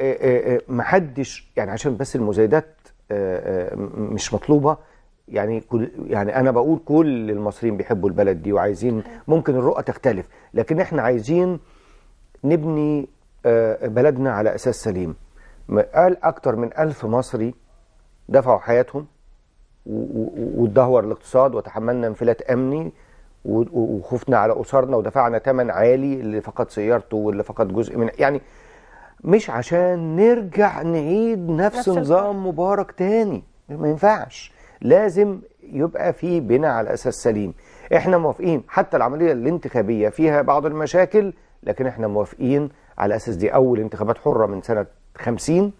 آه، آه، آه، محدش يعني عشان بس المزايدات مش مطلوبه يعني كل يعني انا بقول كل المصريين بيحبوا البلد دي وعايزين ممكن الرؤى تختلف لكن احنا عايزين نبني بلدنا على اساس سليم قال اكتر من ألف مصري دفعوا حياتهم وتدهور الاقتصاد وتحملنا انفلات امني وخفنا على اسرنا ودفعنا ثمن عالي اللي فقد سيارته واللي فقد جزء من يعني مش عشان نرجع نعيد نفس نظام مبارك تاني ما ينفعش لازم يبقى في بناء على اساس سليم احنا موافقين حتى العمليه الانتخابيه فيها بعض المشاكل لكن احنا موافقين على اساس دي اول انتخابات حره من سنه 50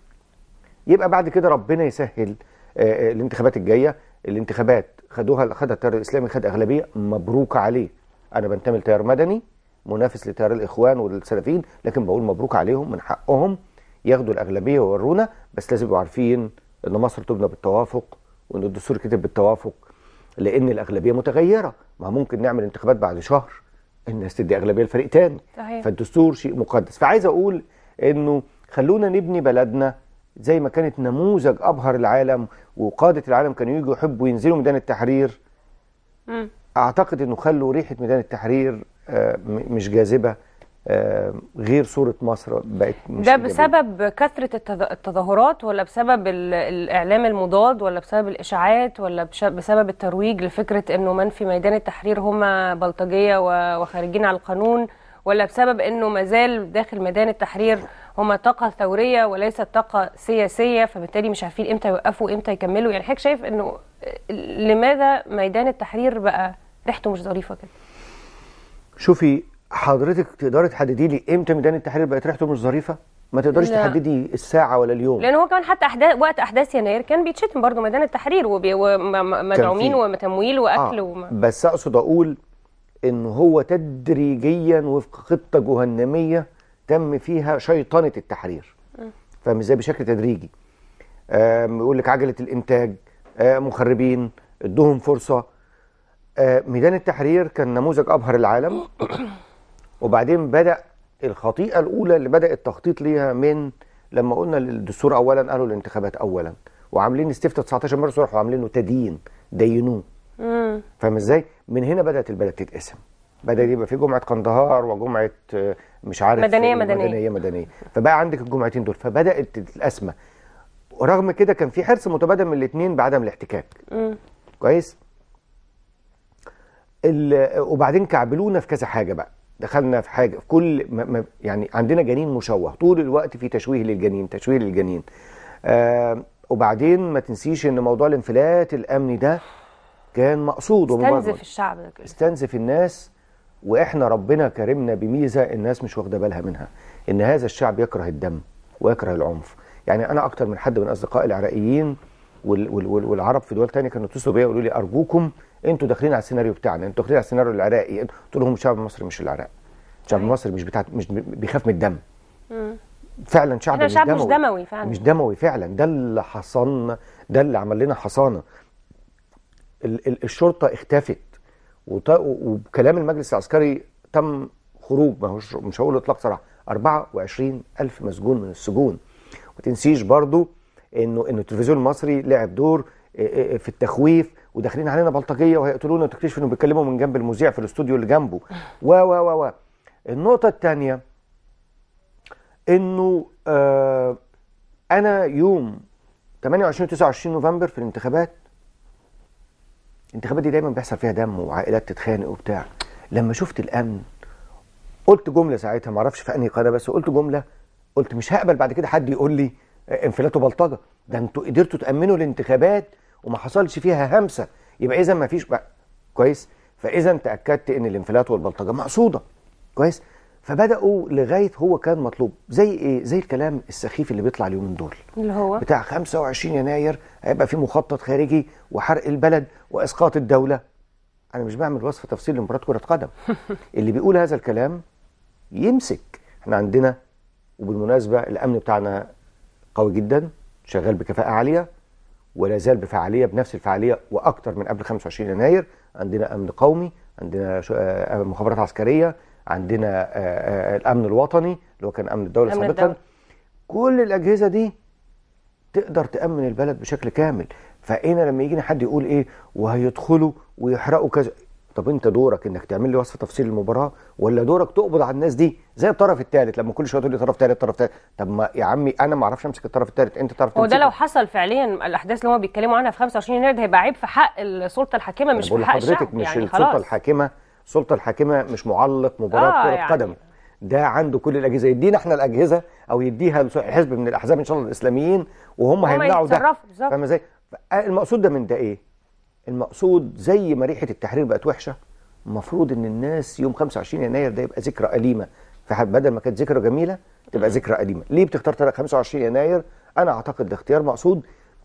يبقى بعد كده ربنا يسهل آه، آه، الانتخابات الجايه الانتخابات خدوها خدها التيار الاسلامي خد اغلبيه مبروك عليه انا بنتمي لتيار مدني منافس لتيار الاخوان والسلفيين لكن بقول مبروك عليهم من حقهم ياخدوا الاغلبيه ويورونا بس لازم يبقوا عارفين ان مصر تبنى بالتوافق وان الدستور كتب بالتوافق لان الاغلبيه متغيره ما ممكن نعمل انتخابات بعد شهر الناس تدي اغلبيه لفريق تاني صحيح. فالدستور شيء مقدس فعايز اقول انه خلونا نبني بلدنا زي ما كانت نموذج ابهر العالم وقاده العالم كانوا يجوا يحبوا ينزلوا ميدان التحرير م. اعتقد انه خلوا ريحه ميدان التحرير آه، مش جاذبه آه، غير صوره مصر بقت مش ده بسبب جميل. كثره التظاهرات ولا بسبب الاعلام المضاد ولا بسبب الاشاعات ولا بسبب الترويج لفكره انه من في ميدان التحرير هم بلطجيه وخارجين على القانون ولا بسبب انه مازال داخل ميدان التحرير هم طاقه ثوريه وليست طاقه سياسيه فبالتالي مش عارفين امتى يوقفوا امتى يكملوا يعني حضرتك شايف انه لماذا ميدان التحرير بقى ريحته مش ظريفه كده شوفي حضرتك تقدري تحددي لي امتى ميدان التحرير بقت ريحته مش ظريفه ما تقدريش تحددي الساعه ولا اليوم لان هو كمان حتى احداث وقت احداث يناير كان بيتشتم برضه ميدان التحرير ومدعومين وتمويل واكل آه. وما. بس اقصد اقول ان هو تدريجيا وفق خطه جهنميه تم فيها شيطنه التحرير فاهم ازاي بشكل تدريجي يقول لك عجله الانتاج آه، مخربين ادوهم فرصه آه، ميدان التحرير كان نموذج أبهر العالم وبعدين بدأ الخطيئة الأولى اللي بدأ التخطيط ليها من لما قلنا الدستور أولا قالوا الانتخابات أولا وعاملين استفتاء 19 مارس وراحوا عاملينه تدين دينوه فاهم ازاي؟ من هنا بدأت البلد تتقسم بدأ يبقى في جمعة قندهار وجمعة آه، مش عارف مدنية مدنية مدنية مدنية فبقى عندك الجمعتين دول فبدأت الأسمة ورغم كده كان في حرص متبادل من الاثنين بعدم الاحتكاك كويس؟ وبعدين كعبلونا في كذا حاجه بقى دخلنا في حاجه في كل ما ما يعني عندنا جنين مشوه طول الوقت في تشويه للجنين تشويه للجنين آه وبعدين ما تنسيش ان موضوع الانفلات الامني ده كان مقصود استنزف الشعب كده استنزف الناس واحنا ربنا كرمنا بميزه الناس مش واخده بالها منها ان هذا الشعب يكره الدم ويكره العنف يعني انا اكتر من حد من اصدقائي العراقيين والعرب في دول تانية كانوا اتصلوا بيا يقولوا لي ارجوكم انتوا داخلين على السيناريو بتاعنا انتوا داخلين على السيناريو العراقي قلت لهم الشعب المصري مش العراق الشعب المصري مش بتاع مش بيخاف من الدم فعلا شعب, مش, شعب دموي. مش دموي فعلا مش دموي فعلا ده اللي حصلنا ده اللي عمل لنا حصانه الشرطه اختفت وكلام المجلس العسكري تم خروج ما هوش مش هقول اطلاق صراحه 24 ألف مسجون من السجون وتنسيش برضو انه انه التلفزيون المصري لعب دور آه، آه، في التخويف وداخلين علينا بلطجيه وهيقتلونا وتكتشف انه بيتكلموا من جنب المذيع في الاستوديو اللي جنبه و و و و النقطه الثانيه انه آه انا يوم 28 و 29 نوفمبر في الانتخابات الانتخابات دي دايما بيحصل فيها دم وعائلات تتخانق وبتاع لما شفت الامن قلت جمله ساعتها ما اعرفش في انهي قناه بس قلت جمله قلت مش هقبل بعد كده حد يقول لي انفلات وبلطجه ده انتوا قدرتوا تامنوا الانتخابات وما حصلش فيها همسه يبقى اذا ما فيش بقى كويس فاذا تاكدت ان الانفلات والبلطجه مقصوده كويس فبداوا لغايه هو كان مطلوب زي ايه زي الكلام السخيف اللي بيطلع اليومين دول اللي هو بتاع 25 يناير هيبقى في مخطط خارجي وحرق البلد واسقاط الدوله انا مش بعمل وصف تفصيل لمباراه كره قدم اللي بيقول هذا الكلام يمسك احنا عندنا وبالمناسبه الامن بتاعنا قوي جدا شغال بكفاءه عاليه ولا زال بفعاليه بنفس الفعاليه واكثر من قبل 25 يناير عندنا امن قومي عندنا آه، آه، مخابرات عسكريه عندنا آه، الامن الوطني اللي هو كان امن الدوله سابقا كل الاجهزه دي تقدر تامن البلد بشكل كامل فانا لما يجينا حد يقول ايه وهيدخلوا ويحرقوا كذا طب انت دورك انك تعمل لي وصف تفصيل المباراه ولا دورك تقبض على الناس دي زي الطرف الثالث لما كل شويه تقول لي طرف ثالث طرف ثالث طب ما يا عمي انا ما اعرفش امسك الطرف الثالث انت تعرف هو ده لو حصل فعليا الاحداث اللي هم بيتكلموا عنها في 25 يناير ده هيبقى عيب في حق السلطه الحاكمه مش في حق حضرتك مش يعني السلطه الحاكمه السلطه الحاكمه مش معلق مباراه آه، كره يعني. قدم ده عنده كل الاجهزه يدينا احنا الاجهزه او يديها حزب من الاحزاب ان شاء الله الاسلاميين وهم هيمنعوا ده فاهم ازاي المقصود ده من ده ايه المقصود زي ما ريحه التحرير بقت وحشه المفروض ان الناس يوم 25 يناير ده يبقى ذكرى اليمه فبدل ما كانت ذكرى جميله تبقى ذكرى اليمه ليه بتختار 25 يناير انا اعتقد ده اختيار مقصود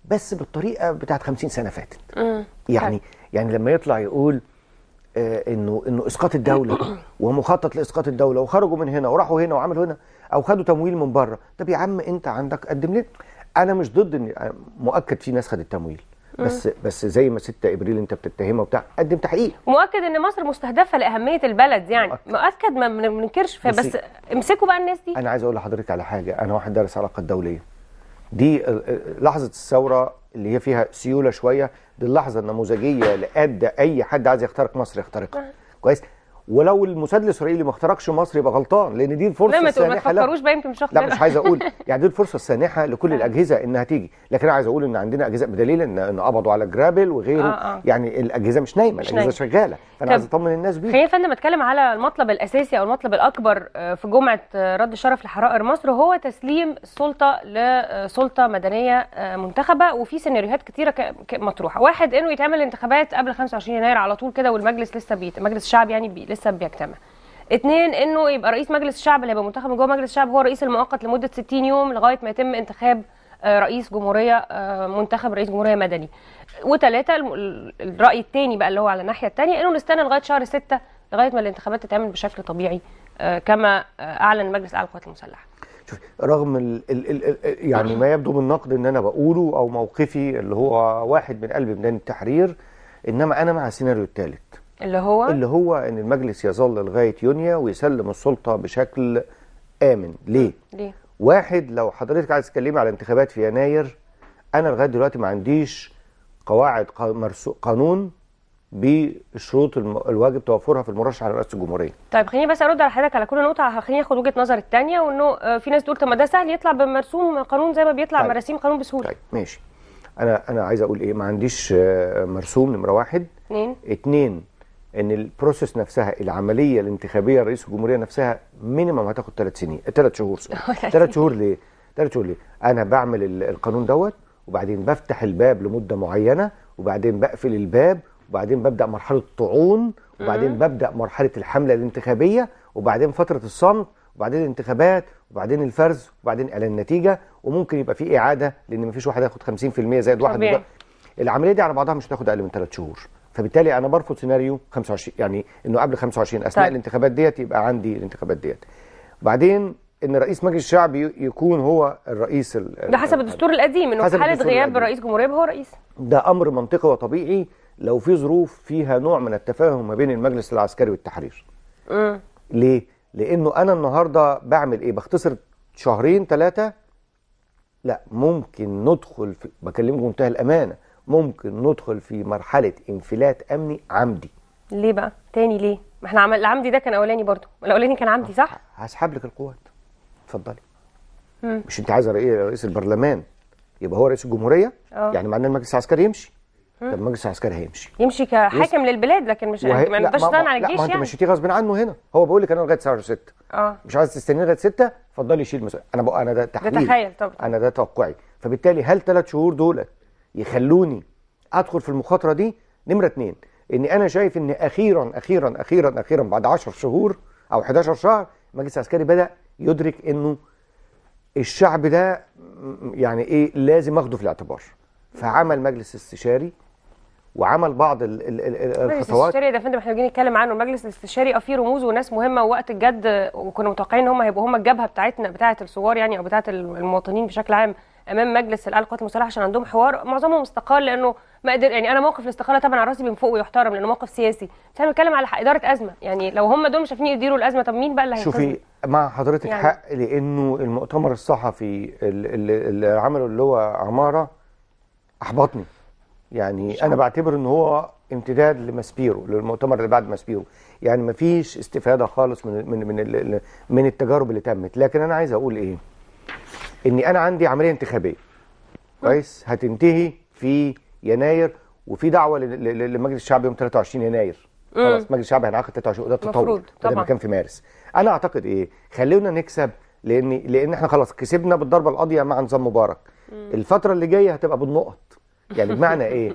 بس بالطريقه بتاعت 50 سنه فاتت طيب. يعني يعني لما يطلع يقول آه، انه انه اسقاط الدوله ومخطط لاسقاط الدوله وخرجوا من هنا وراحوا هنا وعملوا هنا او خدوا تمويل من بره طب يا عم انت عندك قدم لنا انا مش ضد ان آه، مؤكد في ناس خدت تمويل بس بس زي ما 6 ابريل انت بتتهمها وبتاع قدم تحقيق مؤكد ان مصر مستهدفه لاهميه البلد يعني مؤكد, مؤكد ما بننكرش بس امسكوا بقى الناس دي انا عايز اقول لحضرتك على حاجه انا واحد دارس علاقات دوليه دي آه، آه، لحظه الثوره اللي هي فيها سيوله شويه دي اللحظه النموذجيه اللي ادى اي حد عايز يخترق مصر يخترقها أه. كويس ولو الموساد الاسرائيلي ما اخترقش مصر يبقى غلطان لان دي الفرصه السانحه لا ما تفكروش بقى يمكن مش لا مش عايز اقول يعني دي الفرصه السانحه لكل آه. الاجهزه انها تيجي لكن انا عايز اقول ان عندنا اجهزه بدليل ان ان قبضوا على جرابل وغيره آه آه. يعني الاجهزه مش نايمه مش الاجهزه نايمة. شغاله فانا عايز اطمن الناس بيه خلينا يا فندم اتكلم على المطلب الاساسي او المطلب الاكبر آه، في جمعه آه، رد الشرف لحرائر مصر هو تسليم السلطه لسلطه مدنيه منتخبه وفي سيناريوهات كثيره مطروحه واحد انه يتعمل انتخابات قبل 25 يناير على طول كده والمجلس لسه بيت المجلس الشعبي يعني بي لسه بيجتمع اثنين انه يبقى رئيس مجلس الشعب اللي هيبقى منتخب من جوه مجلس الشعب هو الرئيس المؤقت لمده 60 يوم لغايه ما يتم انتخاب آه، رئيس جمهوريه آه، منتخب رئيس جمهوريه مدني وثلاثه الراي الثاني بقى اللي هو على الناحيه الثانيه انه نستنى لغايه شهر 6 لغايه ما الانتخابات تتعمل بشكل طبيعي آه، كما اعلن مجلس اعلى القوات المسلحه شوفي رغم الـ الـ الـ يعني ما يبدو من نقد ان انا بقوله او موقفي اللي هو واحد من قلب ميدان التحرير انما انا مع السيناريو الثالث اللي هو اللي هو ان المجلس يظل لغايه يونيو ويسلم السلطه بشكل امن ليه ليه واحد لو حضرتك عايز تتكلمي على انتخابات في يناير انا لغايه دلوقتي ما عنديش قواعد قانون بالشروط الواجب توفرها في المرشح على رئاسه الجمهوريه. طيب خليني بس ارد على حضرتك على كل نقطه خليني اخد وجهه نظر الثانيه وانه آه، في ناس تقول طب ما ده سهل يطلع بمرسوم قانون زي ما بيطلع طيب. مراسيم قانون بسهوله. طيب ماشي. انا انا عايز اقول ايه ما عنديش آه، مرسوم نمره واحد. اثنين. اثنين ان البروسيس نفسها العمليه الانتخابيه رئيس الجمهوريه نفسها مينيمم هتاخد ثلاث سنين ثلاث شهور ثلاث شهور ليه؟ ثلاث شهور ليه؟ انا بعمل القانون دوت وبعدين بفتح الباب لمده معينه وبعدين بقفل الباب وبعدين ببدا مرحله الطعون وبعدين ببدا مرحله الحمله الانتخابيه وبعدين فتره الصمت وبعدين الانتخابات وبعدين الفرز وبعدين اعلان النتيجه وممكن يبقى في اعاده لان مفيش واحد هياخد 50% زائد واحد العمليه دي على بعضها مش هتاخد اقل من ثلاث شهور فبالتالي انا برفض سيناريو 25 يعني انه قبل 25 اثناء طيب. الانتخابات ديت يبقى عندي الانتخابات ديت بعدين ان رئيس مجلس الشعب يكون هو الرئيس ده حسب الدستور القديم انه في حاله غياب رئيس جمهوريه هو رئيس ده امر منطقي وطبيعي لو في ظروف فيها نوع من التفاهم ما بين المجلس العسكري والتحرير م. ليه لانه انا النهارده بعمل ايه بختصر شهرين ثلاثه لا ممكن ندخل في بكلمكم بمنتهى الامانه ممكن ندخل في مرحله انفلات امني عمدي ليه بقى تاني ليه ما احنا عمل العمدي ده كان اولاني برضو الاولاني كان عمدي صح هسحب لك القوات اتفضلي مش انت عايزه رئيس البرلمان يبقى هو رئيس الجمهوريه أوه. يعني معناه المجلس العسكري يمشي طب المجلس العسكري هيمشي يمشي كحاكم يس... للبلاد لكن مش وهي... ما ينفعش طبعا على الجيش لا ما انت يعني. مشيتيه غصب عنه هنا هو بيقول لك انا لغايه الساعه 6 اه مش عايز تستني لغايه 6 اتفضلي شيل المسؤوليه انا بقى انا ده تحليل ده تخيل طبعا انا ده توقعي فبالتالي هل ثلاث شهور دولت يخلوني ادخل في المخاطره دي نمره اتنين ان انا شايف ان اخيرا اخيرا اخيرا اخيرا بعد 10 شهور او 11 شهر المجلس العسكري بدا يدرك انه الشعب ده يعني ايه لازم اخده في الاعتبار فعمل مجلس استشاري وعمل بعض ال ال ال الخطوات الاستشاري ده فندم احنا جايين نتكلم عنه المجلس الاستشاري اه فيه رموز وناس مهمه ووقت الجد وكنا متوقعين ان هم هيبقوا هم الجبهه بتاعتنا بتاعه الثوار يعني او بتاعه المواطنين بشكل عام امام مجلس الاعلى للقوات المسلحه عشان عندهم حوار معظمهم استقال لانه ما قدر يعني انا موقف الاستقاله طبعا على راسي من فوق ويحترم لانه موقف سياسي بس انا بتكلم على اداره ازمه يعني لو هم دول مش عارفين يديروا الازمه طب مين بقى اللي هينقذنا شوفي مع حضرتك يعني. حق لانه المؤتمر الصحفي اللي, عمله اللي هو عماره احبطني يعني انا بعتبر ان هو امتداد لماسبيرو للمؤتمر اللي بعد ماسبيرو يعني ما فيش استفاده خالص من من من من التجارب اللي تمت لكن انا عايز اقول ايه اني انا عندي عمليه انتخابيه كويس هتنتهي في يناير وفي دعوه لمجلس الشعب يوم 23 يناير خلاص مجلس الشعب هينعقد 23 ده تطور ده كان في مارس انا اعتقد ايه خلونا نكسب لان لان احنا خلاص كسبنا بالضربه القاضيه مع نظام مبارك مم. الفتره اللي جايه هتبقى بالنقط يعني بمعنى ايه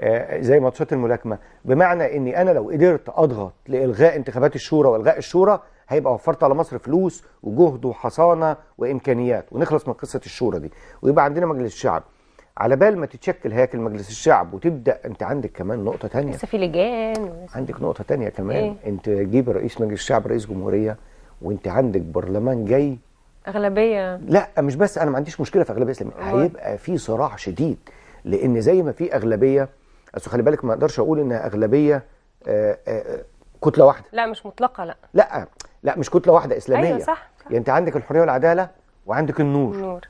آه زي ماتشات الملاكمه بمعنى اني انا لو قدرت اضغط لالغاء انتخابات الشورى والغاء الشورى هيبقى وفرت على مصر فلوس وجهد وحصانه وامكانيات ونخلص من قصه الشورى دي ويبقى عندنا مجلس الشعب على بال ما تتشكل هياكل مجلس الشعب وتبدا انت عندك كمان نقطه ثانيه لسه في لجان عندك نقطه ثانيه كمان إيه؟ انت جيب رئيس مجلس الشعب رئيس جمهوريه وانت عندك برلمان جاي اغلبيه لا مش بس انا ما عنديش مشكله في اغلبيه اسلاميه هيبقى في صراع شديد لان زي ما في اغلبيه اصل خلي بالك ما اقدرش اقول انها اغلبيه آآ آه، آآ آه، كتله واحده لا مش مطلقه لا لا لا مش كتله واحده اسلاميه ايوه صح, صح. يعني انت عندك الحريه والعداله وعندك النور نور.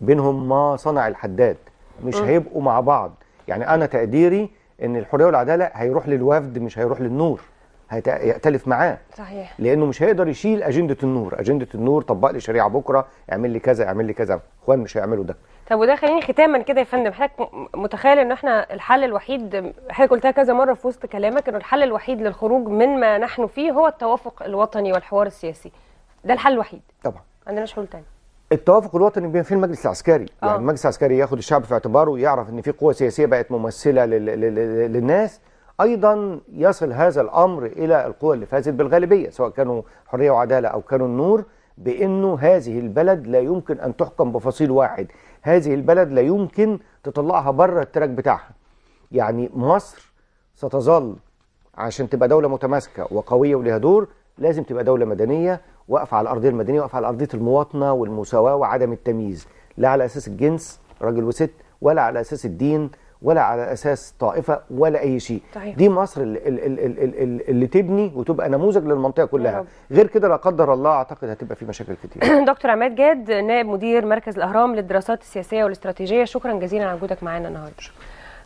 بينهم ما صنع الحداد مش م. هيبقوا مع بعض يعني انا تقديري ان الحريه والعداله هيروح للوفد مش هيروح للنور هيأتلف معاه صحيح لانه مش هيقدر يشيل اجنده النور اجنده النور طبق لي شريعه بكره اعمل لي كذا اعمل لي كذا اخوان مش هيعملوا ده طب وده خليني ختاما كده يا فندم حضرتك متخيل ان احنا الحل الوحيد حضرتك قلتها كذا مره في وسط كلامك انه الحل الوحيد للخروج من ما نحن فيه هو التوافق الوطني والحوار السياسي ده الحل الوحيد طبعا عندناش حلول تاني التوافق الوطني بين في المجلس العسكري أوه. يعني آه. المجلس العسكري ياخد الشعب في اعتباره ويعرف ان في قوى سياسيه بقت ممثله لل... لل... للناس أيضا يصل هذا الأمر إلى القوى اللي فازت بالغالبية سواء كانوا حرية وعدالة أو كانوا النور بأنه هذه البلد لا يمكن أن تحكم بفصيل واحد هذه البلد لا يمكن تطلعها بره التراك بتاعها يعني مصر ستظل عشان تبقى دولة متماسكة وقوية ولها دور لازم تبقى دولة مدنية واقفة على الأرضية المدنية واقفة على أرضية المواطنة والمساواة وعدم التمييز لا على أساس الجنس راجل وست ولا على أساس الدين ولا على اساس طائفه ولا اي شيء طيب. دي مصر اللي, اللي, اللي تبني وتبقى نموذج للمنطقه كلها غير كده لا قدر الله اعتقد هتبقى في مشاكل كتير دكتور عماد جاد نائب مدير مركز الاهرام للدراسات السياسيه والاستراتيجيه شكرا جزيلا على وجودك معانا النهارده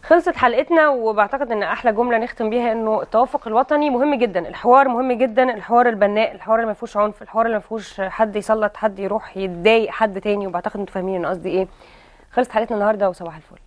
خلصت حلقتنا وبعتقد ان احلى جمله نختم بيها انه التوافق الوطني مهم جدا الحوار مهم جدا الحوار البناء الحوار اللي ما فيهوش عنف الحوار اللي ما فيهوش حد يسلط حد يروح يتضايق حد تاني وبعتقد انتوا فاهمين انا قصدي ايه خلصت حلقتنا النهارده وصباح الفل